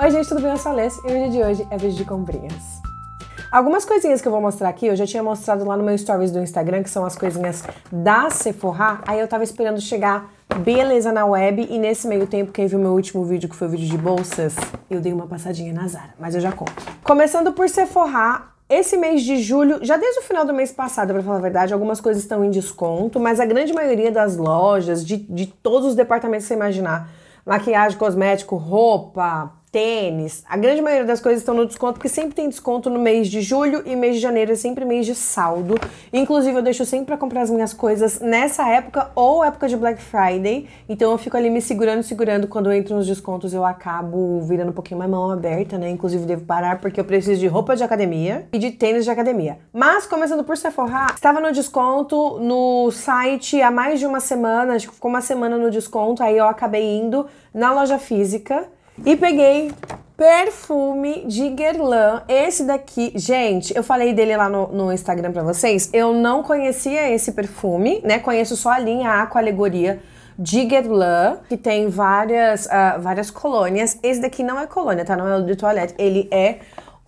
Oi, gente, tudo bem? Eu sou a Alessia e o vídeo de hoje é vídeo de comprinhas. Algumas coisinhas que eu vou mostrar aqui, eu já tinha mostrado lá no meu stories do Instagram, que são as coisinhas da Sephora, aí eu tava esperando chegar beleza na web e nesse meio tempo, quem viu meu último vídeo, que foi o vídeo de bolsas, eu dei uma passadinha na Zara, mas eu já conto. Começando por Sephora, esse mês de julho, já desde o final do mês passado, para falar a verdade, algumas coisas estão em desconto, mas a grande maioria das lojas, de, de todos os departamentos que você imaginar, maquiagem, cosmético, roupa, tênis. A grande maioria das coisas estão no desconto, porque sempre tem desconto no mês de julho e mês de janeiro é sempre mês de saldo. Inclusive, eu deixo sempre para comprar as minhas coisas nessa época ou época de Black Friday. Então, eu fico ali me segurando, segurando. Quando entro nos descontos, eu acabo virando um pouquinho mais mão aberta, né? Inclusive, devo parar porque eu preciso de roupa de academia e de tênis de academia. Mas, começando por Sephora, estava no desconto no site há mais de uma semana, acho que ficou uma semana no desconto, aí eu acabei indo na loja física e peguei perfume de Guerlain. Esse daqui, gente, eu falei dele lá no, no Instagram pra vocês. Eu não conhecia esse perfume, né? Conheço só a linha Aqua Alegoria de Guerlain, que tem várias, uh, várias colônias. Esse daqui não é colônia, tá? Não é o de toilette. Ele é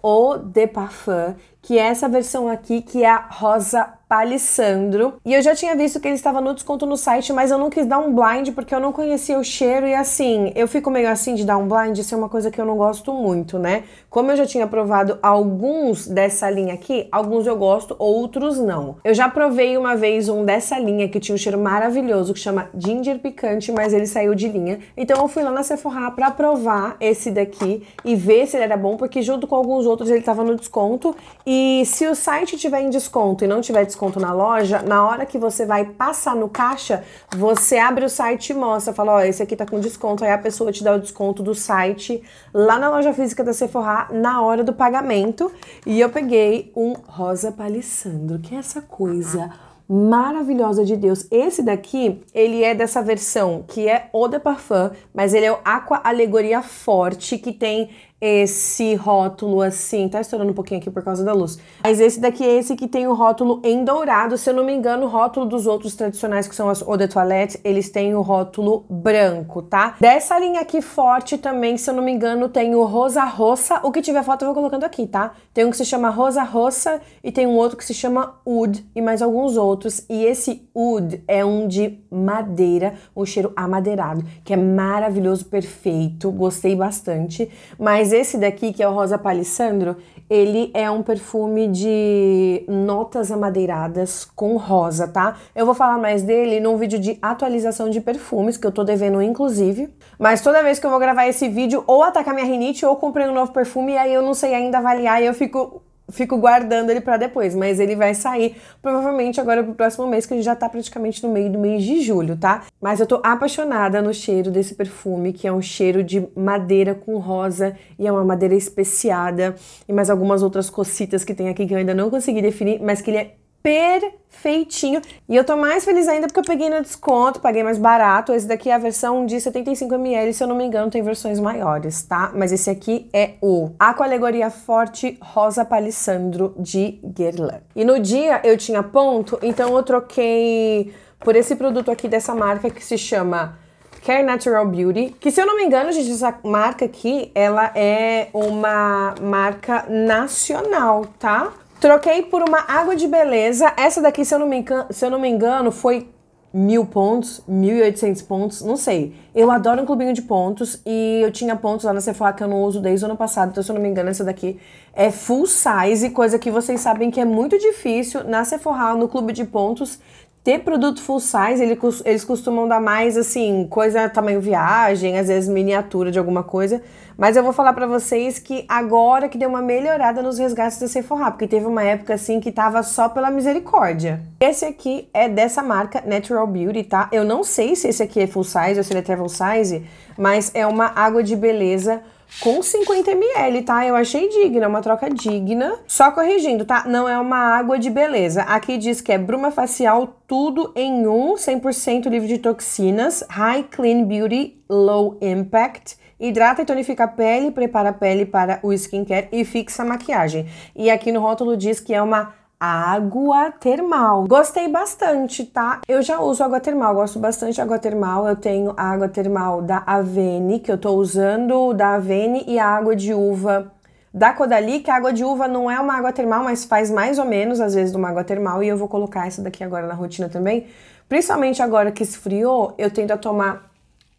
o de parfum, que é essa versão aqui, que é a rosa Palissandro. E eu já tinha visto que ele estava no desconto no site, mas eu não quis dar um blind porque eu não conhecia o cheiro e assim, eu fico meio assim de dar um blind, isso é uma coisa que eu não gosto muito, né? Como eu já tinha provado alguns dessa linha aqui, alguns eu gosto, outros não. Eu já provei uma vez um dessa linha que tinha um cheiro maravilhoso que chama Ginger Picante, mas ele saiu de linha. Então eu fui lá na Sephora para provar esse daqui e ver se ele era bom, porque junto com alguns outros ele estava no desconto. E se o site tiver em desconto e não tiver desconto desconto na loja, na hora que você vai passar no caixa, você abre o site e mostra, fala, ó, oh, esse aqui tá com desconto, aí a pessoa te dá o desconto do site lá na loja física da Sephora na hora do pagamento. E eu peguei um rosa palissandro, que é essa coisa maravilhosa de Deus. Esse daqui, ele é dessa versão que é Eau de Parfum, mas ele é o Aqua Alegoria Forte, que tem esse rótulo assim. Tá estourando um pouquinho aqui por causa da luz. Mas esse daqui é esse que tem o rótulo em dourado. Se eu não me engano, o rótulo dos outros tradicionais, que são as Eau de Toilette, eles têm o rótulo branco, tá? Dessa linha aqui forte também, se eu não me engano, tem o Rosa Roça. O que tiver foto eu vou colocando aqui, tá? Tem um que se chama Rosa Roça e tem um outro que se chama Wood e mais alguns outros. E esse Wood é um de madeira, um cheiro amadeirado, que é maravilhoso, perfeito. Gostei bastante. Mas mas esse daqui, que é o Rosa Palissandro, ele é um perfume de notas amadeiradas com rosa, tá? Eu vou falar mais dele num vídeo de atualização de perfumes, que eu tô devendo inclusive. Mas toda vez que eu vou gravar esse vídeo, ou atacar minha rinite, ou comprei um novo perfume, e aí eu não sei ainda avaliar, e eu fico fico guardando ele para depois, mas ele vai sair provavelmente agora pro próximo mês, que a gente já tá praticamente no meio do mês de julho, tá? Mas eu tô apaixonada no cheiro desse perfume, que é um cheiro de madeira com rosa e é uma madeira especiada e mais algumas outras cocitas que tem aqui que eu ainda não consegui definir, mas que ele é perfeitinho. E eu tô mais feliz ainda porque eu peguei no desconto, paguei mais barato. Esse daqui é a versão de 75ml, se eu não me engano, tem versões maiores, tá? Mas esse aqui é o Aqua Alegoria Forte Rosa Palissandro de Guerlain. E no dia eu tinha ponto, então eu troquei por esse produto aqui dessa marca que se chama Care Natural Beauty, que se eu não me engano, gente, essa marca aqui, ela é uma marca nacional, tá? Troquei por uma água de beleza. Essa daqui, se eu não me engano, se eu não me engano foi mil pontos, oitocentos pontos, não sei. Eu adoro um clubinho de pontos e eu tinha pontos lá na Sephora que eu não uso desde o ano passado, então se eu não me engano essa daqui é full size, coisa que vocês sabem que é muito difícil na Sephora, no clube de pontos, ter produto full size, ele, eles costumam dar mais assim, coisa tamanho viagem, às vezes miniatura de alguma coisa. Mas eu vou falar para vocês que agora que deu uma melhorada nos resgates da Sephora, porque teve uma época assim que tava só pela misericórdia. Esse aqui é dessa marca Natural Beauty, tá? Eu não sei se esse aqui é full size ou se ele é travel size, mas é uma água de beleza com 50 ml, tá? Eu achei digna, uma troca digna. Só corrigindo, tá? Não é uma água de beleza. Aqui diz que é bruma facial tudo em um, 100% livre de toxinas, high clean beauty, low impact. Hidrata e tonifica a pele, prepara a pele para o skincare e fixa a maquiagem. E aqui no rótulo diz que é uma água termal. Gostei bastante, tá? Eu já uso água termal, gosto bastante de água termal. Eu tenho a água termal da Avene, que eu tô usando da Avene e a água de uva da Codali, que a água de uva não é uma água termal, mas faz mais ou menos às vezes uma água termal e eu vou colocar essa daqui agora na rotina também. Principalmente agora que esfriou, eu tento tomar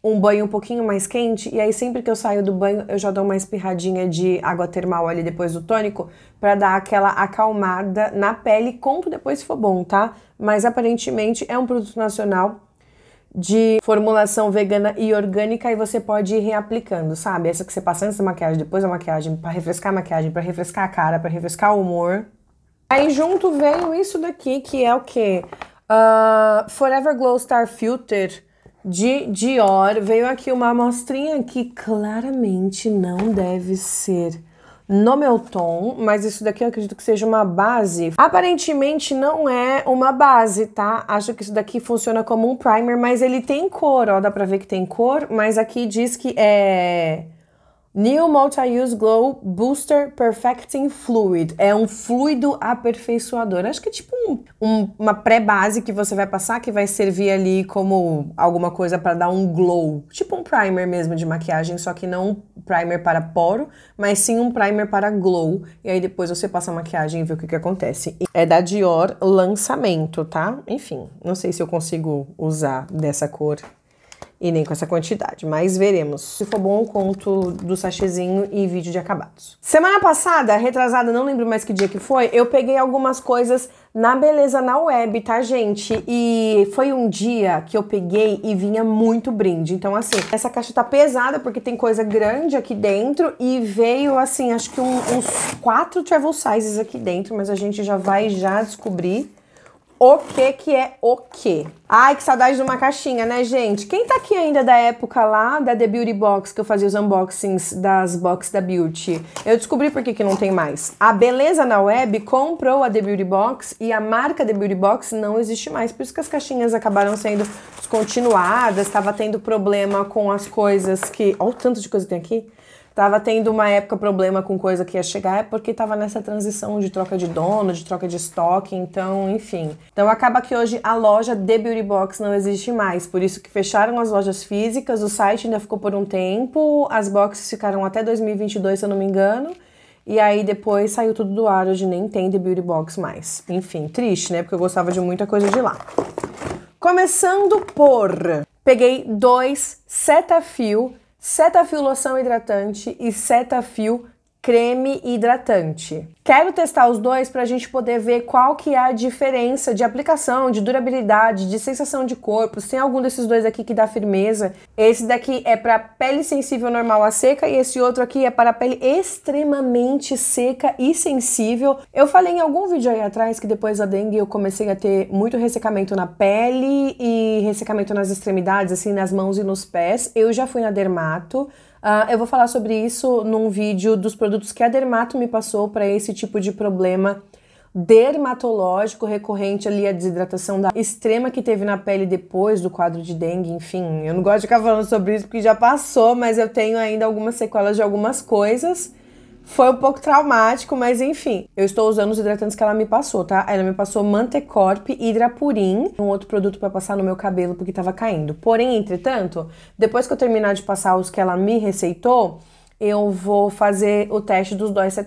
um banho um pouquinho mais quente e aí sempre que eu saio do banho eu já dou uma espirradinha de água termal ali depois do tônico para dar aquela acalmada na pele, conto depois se for bom, tá? Mas aparentemente é um produto nacional de formulação vegana e orgânica e você pode ir reaplicando, sabe? Essa que você passa antes da maquiagem, depois da maquiagem, para refrescar a maquiagem, para refrescar a cara, para refrescar o humor. Aí junto veio isso daqui que é o que? Uh, ah, Forever Glow Star Filter de Dior, veio aqui uma amostrinha que claramente não deve ser no meu tom, mas isso daqui eu acredito que seja uma base. Aparentemente não é uma base, tá? Acho que isso daqui funciona como um primer, mas ele tem cor, ó, dá pra ver que tem cor, mas aqui diz que é New Multi-Use Glow Booster Perfecting Fluid. É um fluido aperfeiçoador. Acho que é tipo um, um, uma pré-base que você vai passar que vai servir ali como alguma coisa para dar um glow. Tipo um primer mesmo de maquiagem, só que não um primer para poro, mas sim um primer para glow. E aí depois você passa a maquiagem e vê o que, que acontece. É da Dior lançamento, tá? Enfim, não sei se eu consigo usar dessa cor e nem com essa quantidade, mas veremos. Se for bom, eu conto do sachezinho e vídeo de acabados. Semana passada, retrasada, não lembro mais que dia que foi, eu peguei algumas coisas na Beleza na Web, tá, gente? E foi um dia que eu peguei e vinha muito brinde. Então, assim, essa caixa tá pesada porque tem coisa grande aqui dentro e veio, assim, acho que um, uns quatro travel sizes aqui dentro, mas a gente já vai já descobrir o que que é o que. Ai, que saudade de uma caixinha, né, gente? Quem tá aqui ainda da época lá da The Beauty Box, que eu fazia os unboxings das boxes da Beauty? Eu descobri por que, que não tem mais. A Beleza na Web comprou a The Beauty Box e a marca The Beauty Box não existe mais. Por isso que as caixinhas acabaram sendo descontinuadas, tava tendo problema com as coisas que... Olha o tanto de coisa que tem aqui. Tava tendo uma época problema com coisa que ia chegar, é porque tava nessa transição de troca de dono, de troca de estoque, então, enfim. Então acaba que hoje a loja The Beauty Box não existe mais, por isso que fecharam as lojas físicas, o site ainda ficou por um tempo, as boxes ficaram até 2022, se eu não me engano. E aí depois saiu tudo do ar, hoje nem tem The Beauty Box mais. Enfim, triste, né? Porque eu gostava de muita coisa de lá. Começando por, peguei dois seta Cetaphil loção hidratante e Setafil creme hidratante. Quero testar os dois para a gente poder ver qual que é a diferença de aplicação, de durabilidade, de sensação de corpo. Se tem algum desses dois aqui que dá firmeza. Esse daqui é para pele sensível normal a seca e esse outro aqui é para pele extremamente seca e sensível. Eu falei em algum vídeo aí atrás que depois da dengue eu comecei a ter muito ressecamento na pele e ressecamento nas extremidades, assim, nas mãos e nos pés. Eu já fui na dermato Uh, eu vou falar sobre isso num vídeo dos produtos que a Dermato me passou para esse tipo de problema dermatológico recorrente ali a desidratação da extrema que teve na pele depois do quadro de dengue, enfim, eu não gosto de ficar falando sobre isso porque já passou, mas eu tenho ainda algumas sequelas de algumas coisas. Foi um pouco traumático, mas enfim. Eu estou usando os hidratantes que ela me passou, tá? Ela me passou Mantecorp Hidrapurin, um outro produto para passar no meu cabelo porque tava caindo. Porém, entretanto, depois que eu terminar de passar os que ela me receitou, eu vou fazer o teste dos dois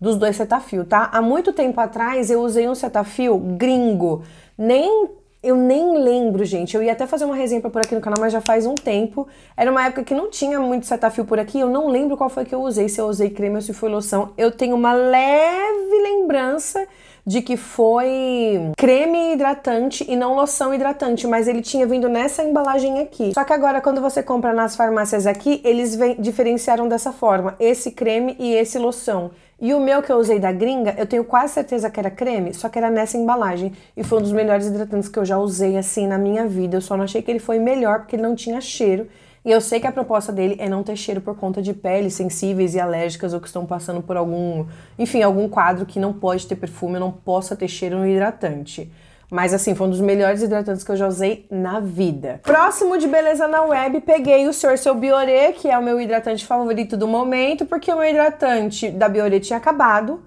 dos dois cetafil, tá? Há muito tempo atrás eu usei um cetafil gringo, nem eu nem lembro, gente. Eu ia até fazer uma resenha por aqui no canal, mas já faz um tempo. Era uma época que não tinha muito setafil por aqui. Eu não lembro qual foi que eu usei, se eu usei creme ou se foi loção. Eu tenho uma leve lembrança de que foi creme hidratante e não loção hidratante, mas ele tinha vindo nessa embalagem aqui. Só que agora, quando você compra nas farmácias aqui, eles diferenciaram dessa forma, esse creme e esse loção. E o meu que eu usei da gringa, eu tenho quase certeza que era creme, só que era nessa embalagem. E foi um dos melhores hidratantes que eu já usei assim na minha vida. Eu só não achei que ele foi melhor porque ele não tinha cheiro. E eu sei que a proposta dele é não ter cheiro por conta de peles sensíveis e alérgicas ou que estão passando por algum, enfim, algum quadro que não pode ter perfume, não possa ter cheiro no hidratante. Mas assim, foi um dos melhores hidratantes que eu já usei na vida. Próximo de Beleza na Web, peguei o Sr. Seu biore que é o meu hidratante favorito do momento, porque o meu hidratante da biore tinha acabado.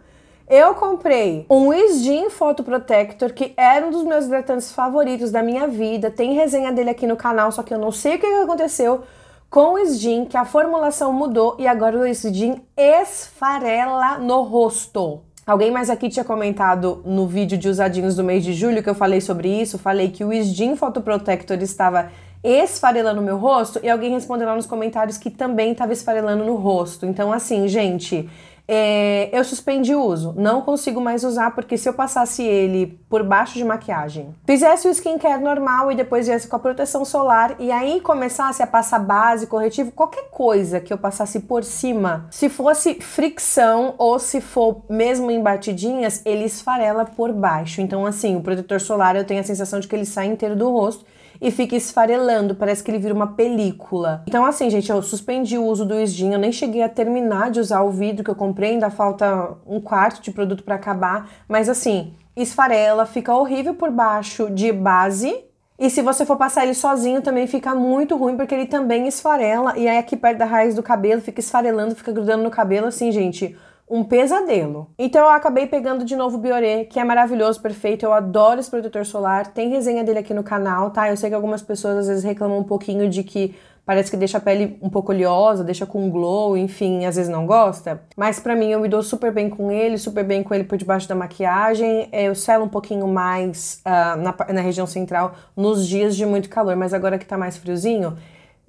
Eu comprei um Isdin Photo Protector, que era um dos meus hidratantes favoritos da minha vida. Tem resenha dele aqui no canal, só que eu não sei o que aconteceu com o Isdin, que a formulação mudou e agora o Isdin esfarela no rosto. Alguém mais aqui tinha comentado no vídeo de usadinhos do mês de julho que eu falei sobre isso, falei que o Isdin Protector estava esfarelando meu rosto e alguém respondeu lá nos comentários que também estava esfarelando no rosto. Então assim, gente, é, eu suspendi o uso, não consigo mais usar porque se eu passasse ele por baixo de maquiagem, fizesse o skincare normal e depois viesse com a proteção solar e aí começasse a passar base, corretivo, qualquer coisa que eu passasse por cima, se fosse fricção ou se for mesmo em batidinhas, ele esfarela por baixo. Então, assim, o protetor solar eu tenho a sensação de que ele sai inteiro do rosto e fica esfarelando, parece que ele vira uma película. Então assim, gente, eu suspendi o uso do Isdin, eu nem cheguei a terminar de usar o vidro que eu comprei, ainda falta um quarto de produto para acabar, mas assim, esfarela, fica horrível por baixo de base, e se você for passar ele sozinho também fica muito ruim, porque ele também esfarela. E aí aqui perto da raiz do cabelo, fica esfarelando, fica grudando no cabelo. Assim, gente, um pesadelo. Então eu acabei pegando de novo o Bioré, que é maravilhoso, perfeito. Eu adoro esse protetor solar. Tem resenha dele aqui no canal, tá? Eu sei que algumas pessoas às vezes reclamam um pouquinho de que parece que deixa a pele um pouco oleosa, deixa com glow, enfim, às vezes não gosta. Mas para mim eu me dou super bem com ele, super bem com ele por debaixo da maquiagem. Eu selo um pouquinho mais uh, na, na região central nos dias de muito calor, mas agora que tá mais friozinho,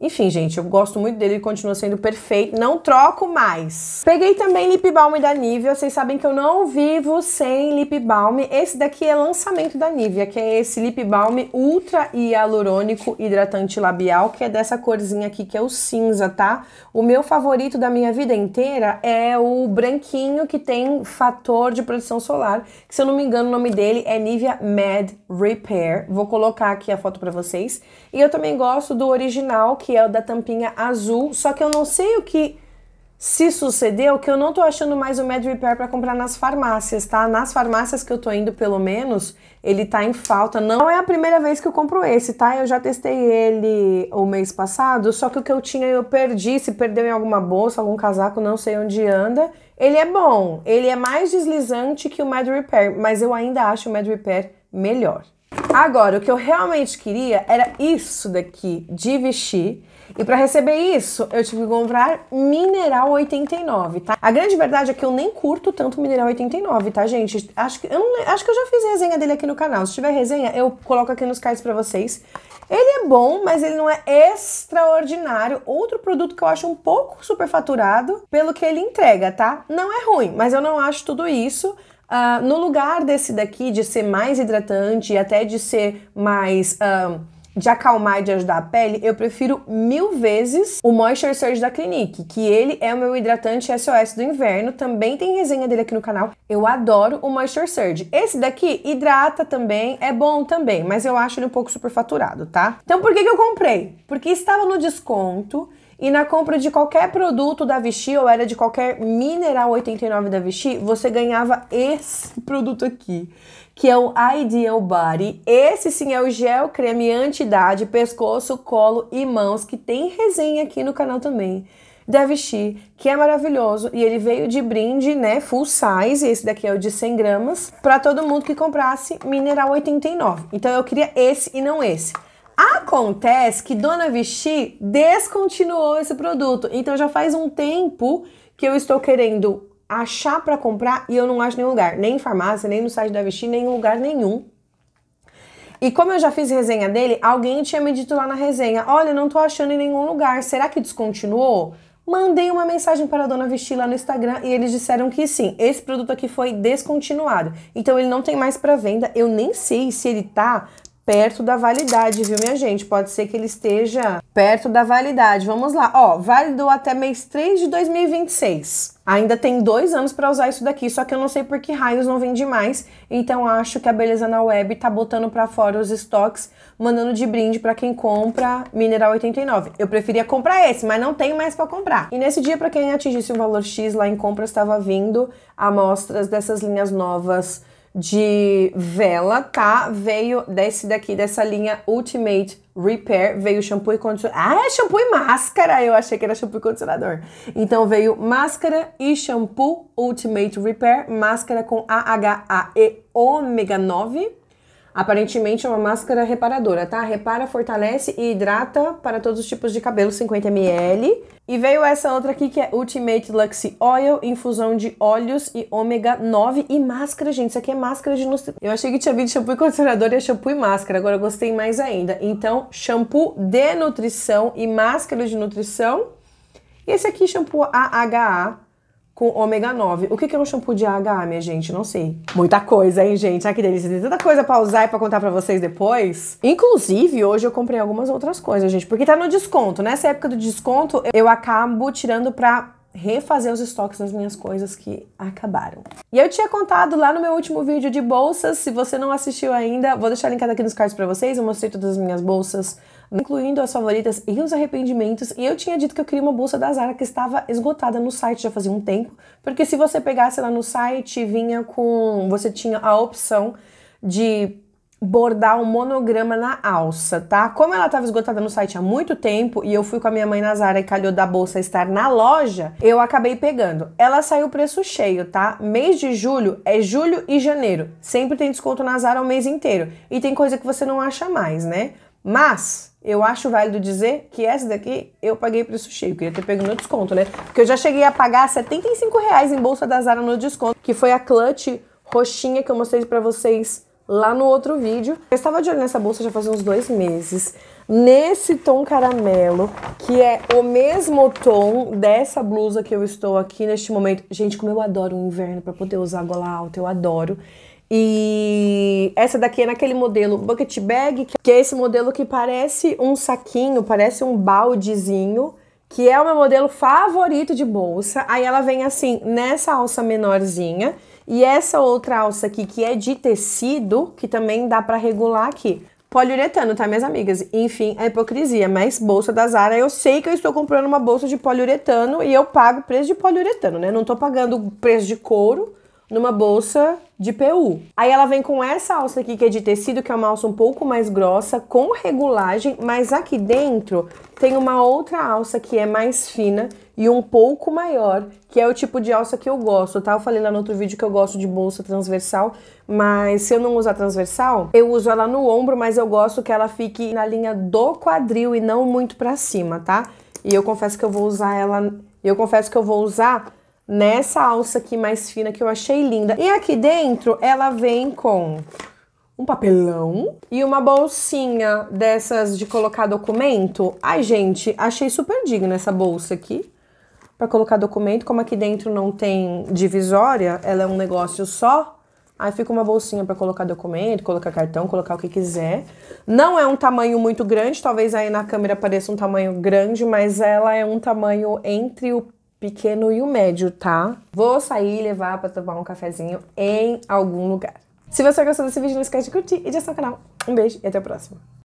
enfim, gente, eu gosto muito dele, ele continua sendo perfeito, não troco mais. Peguei também lip balm da Nivea, vocês sabem que eu não vivo sem lip balm. Esse daqui é lançamento da Nivea, que é esse lip balm ultra hialurônico hidratante labial, que é dessa corzinha aqui, que é o cinza, tá? O meu favorito da minha vida inteira é o branquinho, que tem fator de proteção solar, que se eu não me engano o nome dele é Nivea Mad Repair. Vou colocar aqui a foto pra vocês. E eu também gosto do original, que que é o da tampinha azul, só que eu não sei o que se sucedeu que eu não tô achando mais o Mad Repair para comprar nas farmácias, tá? Nas farmácias que eu tô indo, pelo menos, ele tá em falta. Não é a primeira vez que eu compro esse, tá? Eu já testei ele o mês passado, só que o que eu tinha eu perdi, se perdeu em alguma bolsa, algum casaco, não sei onde anda. Ele é bom, ele é mais deslizante que o Mad Repair, mas eu ainda acho o Mad Repair melhor. Agora, o que eu realmente queria era isso daqui de vestir. E para receber isso, eu tive que comprar mineral 89, tá? A grande verdade é que eu nem curto tanto mineral 89, tá, gente? Acho que eu, não, acho que eu já fiz resenha dele aqui no canal. Se tiver resenha, eu coloco aqui nos cards para vocês. Ele é bom, mas ele não é extraordinário. Outro produto que eu acho um pouco superfaturado pelo que ele entrega, tá? Não é ruim, mas eu não acho tudo isso. Uh, no lugar desse daqui de ser mais hidratante e até de ser mais. Ah, de acalmar e de ajudar a pele, eu prefiro mil vezes o Moisture Surge da Clinique, que ele é o meu hidratante SOS do inverno, também tem resenha dele aqui no canal. Eu adoro o Moisture Surge. Esse daqui hidrata também, é bom também, mas eu acho ele um pouco superfaturado, tá? Então por que, que eu comprei? Porque estava no desconto, e na compra de qualquer produto da Vichy, ou era de qualquer mineral 89 da Vichy, você ganhava esse produto aqui, que é o Ideal Body. Esse sim é o gel creme anti-idade, pescoço, colo e mãos, que tem resenha aqui no canal também. Da Vichy, que é maravilhoso, e ele veio de brinde, né, full size, esse daqui é o de 100 gramas, para todo mundo que comprasse Mineral 89. Então eu queria esse e não esse. Acontece que Dona Vichy descontinuou esse produto. Então já faz um tempo que eu estou querendo achar para comprar e eu não acho nenhum lugar, nem em farmácia, nem no site da Vichy, nem em lugar nenhum. E como eu já fiz resenha dele, alguém tinha me dito lá na resenha: "Olha, não tô achando em nenhum lugar. Será que descontinuou?" Mandei uma mensagem para a dona Vichy lá no Instagram e eles disseram que sim, esse produto aqui foi descontinuado. Então ele não tem mais para venda. Eu nem sei se ele tá perto da validade, viu, minha gente? Pode ser que ele esteja perto da validade. Vamos lá, ó, válido até mês 3 de 2026. Ainda tem dois anos para usar isso daqui, só que eu não sei por que raios não vende mais. Então acho que a Beleza na Web tá botando para fora os estoques, mandando de brinde para quem compra Mineral 89. Eu preferia comprar esse, mas não tenho mais para comprar. E nesse dia, para quem atingisse um valor X lá em compra, estava vindo amostras dessas linhas novas de vela, tá? Veio desse daqui, dessa linha Ultimate Repair, veio shampoo e condicionador. Ah, é shampoo e máscara! Eu achei que era shampoo e condicionador. Então veio máscara e shampoo Ultimate Repair, máscara com AHA e ômega 9 Aparentemente é uma máscara reparadora, tá? Repara, fortalece e hidrata para todos os tipos de cabelo, 50ml. E veio essa outra aqui que é Ultimate Luxe Oil, infusão de óleos e ômega 9 e máscara, gente. Isso aqui é máscara de nutrição. Eu achei que tinha vindo shampoo e condicionador e é shampoo e máscara, agora eu gostei mais ainda. Então, shampoo de nutrição e máscara de nutrição. E esse aqui, shampoo AHA, com ômega 9. O que, é um shampoo de AHA, minha gente? Não sei. Muita coisa, hein, gente? Ai, ah, que delícia. Tem tanta coisa pra usar e pra contar pra vocês depois. Inclusive, hoje eu comprei algumas outras coisas, gente. Porque tá no desconto. Nessa época do desconto, eu acabo tirando pra refazer os estoques das minhas coisas que acabaram. E eu tinha contado lá no meu último vídeo de bolsas, se você não assistiu ainda, vou deixar linkado aqui nos cards para vocês, eu mostrei todas as minhas bolsas, incluindo as favoritas e os arrependimentos. E eu tinha dito que eu queria uma bolsa da Zara que estava esgotada no site já fazia um tempo, porque se você pegasse lá no site, vinha com. Você tinha a opção de bordar um monograma na alça, tá? Como ela estava esgotada no site há muito tempo e eu fui com a minha mãe na Zara e calhou da bolsa estar na loja, eu acabei pegando. Ela saiu preço cheio, tá? Mês de julho é julho e janeiro. Sempre tem desconto na Zara o mês inteiro. E tem coisa que você não acha mais, né? Mas eu acho válido dizer que essa daqui eu paguei preço cheio. Eu queria ter pego no desconto, né? Porque eu já cheguei a pagar 75 reais em bolsa da Zara no desconto, que foi a clutch roxinha que eu mostrei para vocês lá no outro vídeo. Eu estava de olho nessa bolsa já faz uns dois meses. Nesse tom caramelo, que é o mesmo tom dessa blusa que eu estou aqui neste momento. Gente, como eu adoro o inverno para poder usar gola alta, eu adoro. E essa daqui é naquele modelo bucket bag, que é esse modelo que parece um saquinho, parece um baldezinho, que é o meu modelo favorito de bolsa. Aí ela vem assim, nessa alça menorzinha, e essa outra alça aqui, que é de tecido, que também dá para regular aqui. Poliuretano, tá, minhas amigas? Enfim, a hipocrisia, mas bolsa da Zara, eu sei que eu estou comprando uma bolsa de poliuretano e eu pago preço de poliuretano, né? Não tô pagando preço de couro, numa bolsa de PU. Aí ela vem com essa alça aqui que é de tecido, que é uma alça um pouco mais grossa, com regulagem, mas aqui dentro tem uma outra alça que é mais fina e um pouco maior, que é o tipo de alça que eu gosto, tá? Eu falei lá no outro vídeo que eu gosto de bolsa transversal, mas se eu não usar transversal, eu uso ela no ombro, mas eu gosto que ela fique na linha do quadril e não muito pra cima, tá? E eu confesso que eu vou usar ela eu confesso que eu vou usar nessa alça aqui mais fina que eu achei linda. E aqui dentro ela vem com um papelão e uma bolsinha dessas de colocar documento. Ai, gente, achei super digna essa bolsa aqui para colocar documento. Como aqui dentro não tem divisória, ela é um negócio só. Aí fica uma bolsinha para colocar documento, colocar cartão, colocar o que quiser. Não é um tamanho muito grande, talvez aí na câmera pareça um tamanho grande, mas ela é um tamanho entre o pequeno e o médio, tá? Vou sair e levar para tomar um cafezinho em algum lugar. Se você gostou desse vídeo, não esquece de curtir e de assinar o canal. Um beijo e até o próximo.